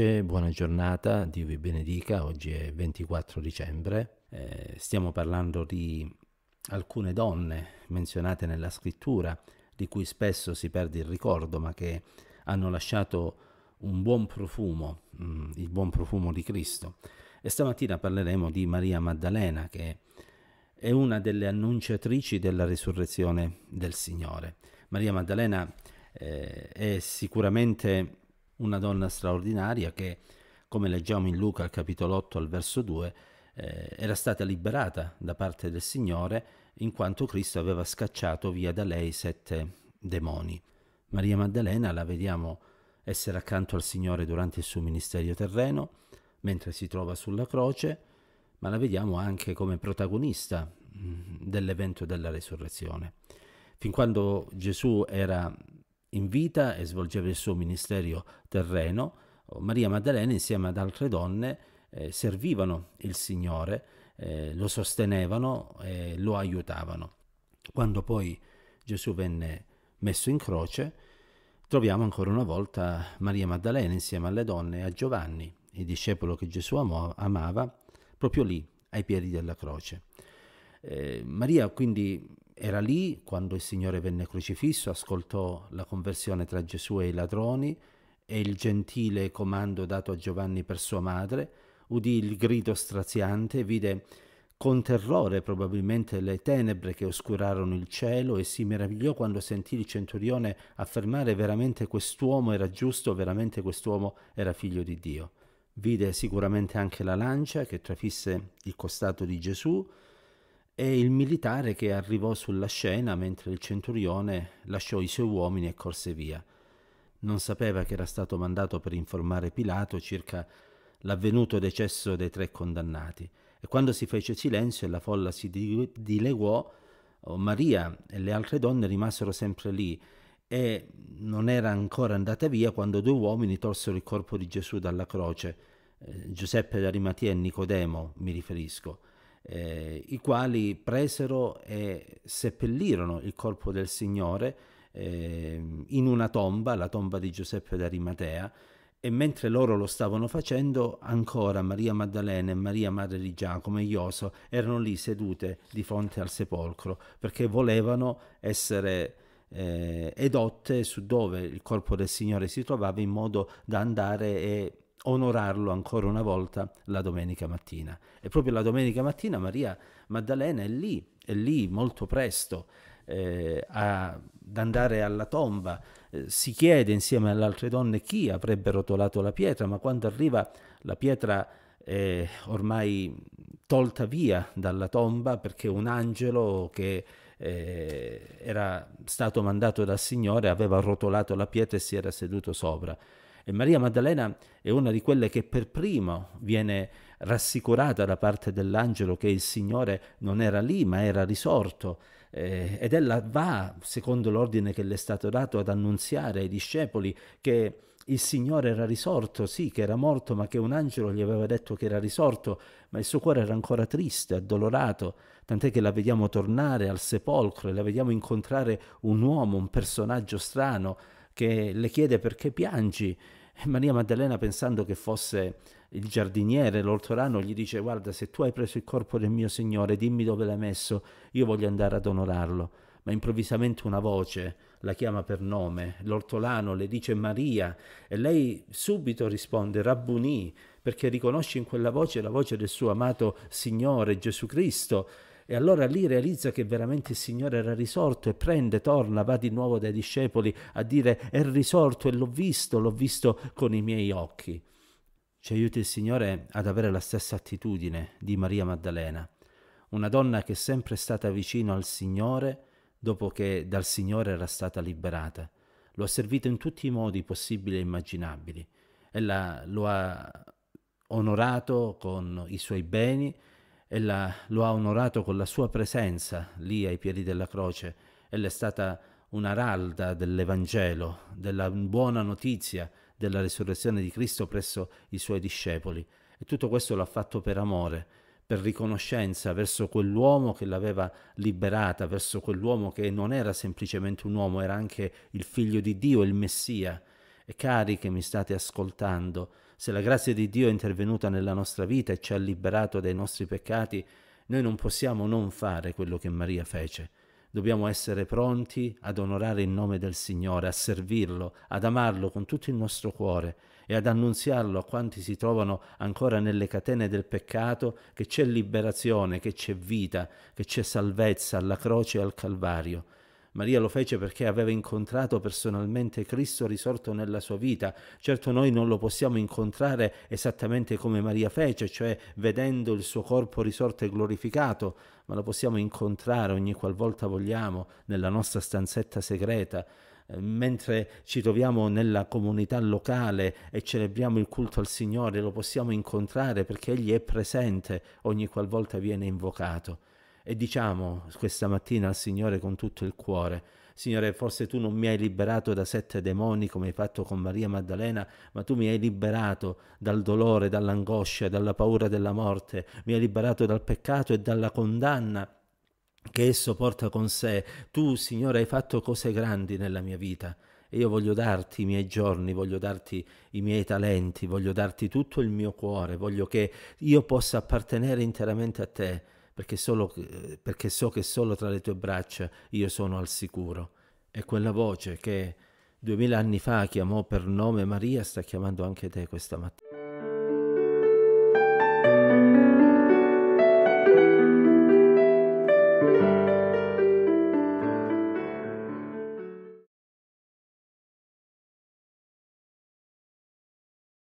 pace, buona giornata, Dio vi benedica, oggi è 24 dicembre, eh, stiamo parlando di alcune donne menzionate nella scrittura, di cui spesso si perde il ricordo, ma che hanno lasciato un buon profumo, mh, mm, il buon profumo di Cristo. E stamattina parleremo di Maria Maddalena, che è una delle annunciatrici della risurrezione del Signore. Maria Maddalena eh, è sicuramente una donna straordinaria che, come leggiamo in Luca al capitolo 8 al verso 2, eh, era stata liberata da parte del Signore in quanto Cristo aveva scacciato via da lei sette demoni. Maria Maddalena la vediamo essere accanto al Signore durante il suo ministerio terreno, mentre si trova sulla croce, ma la vediamo anche come protagonista mm, dell'evento della resurrezione. Fin quando Gesù era in vita e svolgeva il suo ministero terreno, Maria Maddalena insieme ad altre donne eh, servivano il Signore, eh, lo sostenevano e lo aiutavano. Quando poi Gesù venne messo in croce, troviamo ancora una volta Maria Maddalena insieme alle donne e a Giovanni, il discepolo che Gesù amò, amava, proprio lì, ai piedi della croce. Eh, Maria quindi era lì quando il Signore venne crocifisso, ascoltò la conversione tra Gesù e i ladroni e il gentile comando dato a Giovanni per sua madre, udì il grido straziante, vide con terrore probabilmente le tenebre che oscurarono il cielo e si meravigliò quando sentì il centurione affermare veramente quest'uomo era giusto, veramente quest'uomo era figlio di Dio. Vide sicuramente anche la lancia che trafisse il costato di Gesù, e il militare che arrivò sulla scena mentre il centurione lasciò i suoi uomini e corse via. Non sapeva che era stato mandato per informare Pilato circa l'avvenuto decesso dei tre condannati. E quando si fece silenzio e la folla si dileguò, oh, Maria e le altre donne rimasero sempre lì e non era ancora andata via quando due uomini tolsero il corpo di Gesù dalla croce, eh, Giuseppe d'Arimatia e Nicodemo, mi riferisco eh, i quali presero e seppellirono il corpo del Signore eh, in una tomba, la tomba di Giuseppe d'Arimatea, e mentre loro lo stavano facendo, ancora Maria Maddalena e Maria Madre di Giacomo e Ioso erano lì sedute di fronte al sepolcro, perché volevano essere eh, edotte su dove il corpo del Signore si trovava in modo da andare e onorarlo ancora una volta la domenica mattina. E proprio la domenica mattina Maria Maddalena è lì, è lì molto presto eh, a, ad andare alla tomba, eh, si chiede insieme alle altre donne chi avrebbe rotolato la pietra, ma quando arriva la pietra è ormai tolta via dalla tomba perché un angelo che eh, era stato mandato dal Signore aveva rotolato la pietra e si era seduto sopra. E Maria Maddalena è una di quelle che per primo viene rassicurata da parte dell'angelo che il Signore non era lì ma era risorto eh, ed ella va, secondo l'ordine che le è stato dato, ad annunziare ai discepoli che il Signore era risorto, sì che era morto, ma che un angelo gli aveva detto che era risorto, ma il suo cuore era ancora triste, addolorato, tant'è che la vediamo tornare al sepolcro e la vediamo incontrare un uomo, un personaggio strano, che le chiede perché piangi e Maria Maddalena pensando che fosse il giardiniere, l'ortolano, gli dice guarda se tu hai preso il corpo del mio Signore dimmi dove l'hai messo, io voglio andare ad onorarlo. Ma improvvisamente una voce la chiama per nome, l'ortolano le dice Maria e lei subito risponde Rabbunì perché riconosce in quella voce la voce del suo amato Signore Gesù Cristo e allora lì realizza che veramente il Signore era risorto e prende, torna, va di nuovo dai discepoli a dire è risorto e l'ho visto, l'ho visto con i miei occhi. Ci aiuti il Signore ad avere la stessa attitudine di Maria Maddalena, una donna che è sempre stata vicino al Signore dopo che dal Signore era stata liberata. Lo ha servito in tutti i modi possibili e immaginabili. Ella lo ha onorato con i suoi beni, Ella lo ha onorato con la sua presenza lì ai piedi della croce. Ella è stata un'aralda dell'Evangelo, della buona notizia della risurrezione di Cristo presso i suoi discepoli. E tutto questo l'ha fatto per amore, per riconoscenza verso quell'uomo che l'aveva liberata, verso quell'uomo che non era semplicemente un uomo, era anche il figlio di Dio, il Messia. E cari che mi state ascoltando, se la grazia di Dio è intervenuta nella nostra vita e ci ha liberato dai nostri peccati, noi non possiamo non fare quello che Maria fece. Dobbiamo essere pronti ad onorare il nome del Signore, a servirlo, ad amarlo con tutto il nostro cuore e ad annunziarlo a quanti si trovano ancora nelle catene del peccato che c'è liberazione, che c'è vita, che c'è salvezza alla croce e al Calvario Maria lo fece perché aveva incontrato personalmente Cristo risorto nella sua vita. Certo noi non lo possiamo incontrare esattamente come Maria fece, cioè vedendo il suo corpo risorto e glorificato, ma lo possiamo incontrare ogni qualvolta vogliamo nella nostra stanzetta segreta eh, mentre ci troviamo nella comunità locale e celebriamo il culto al Signore, lo possiamo incontrare perché Egli è presente ogni qualvolta viene invocato e diciamo questa mattina al Signore con tutto il cuore, Signore, forse tu non mi hai liberato da sette demoni come hai fatto con Maria Maddalena, ma tu mi hai liberato dal dolore, dall'angoscia, dalla paura della morte, mi hai liberato dal peccato e dalla condanna che esso porta con sé. Tu, Signore, hai fatto cose grandi nella mia vita. E io voglio darti i miei giorni, voglio darti i miei talenti, voglio darti tutto il mio cuore, voglio che io possa appartenere interamente a te perché, solo, perché so che solo tra le tue braccia io sono al sicuro. E quella voce che duemila anni fa chiamò per nome Maria sta chiamando anche te questa mattina.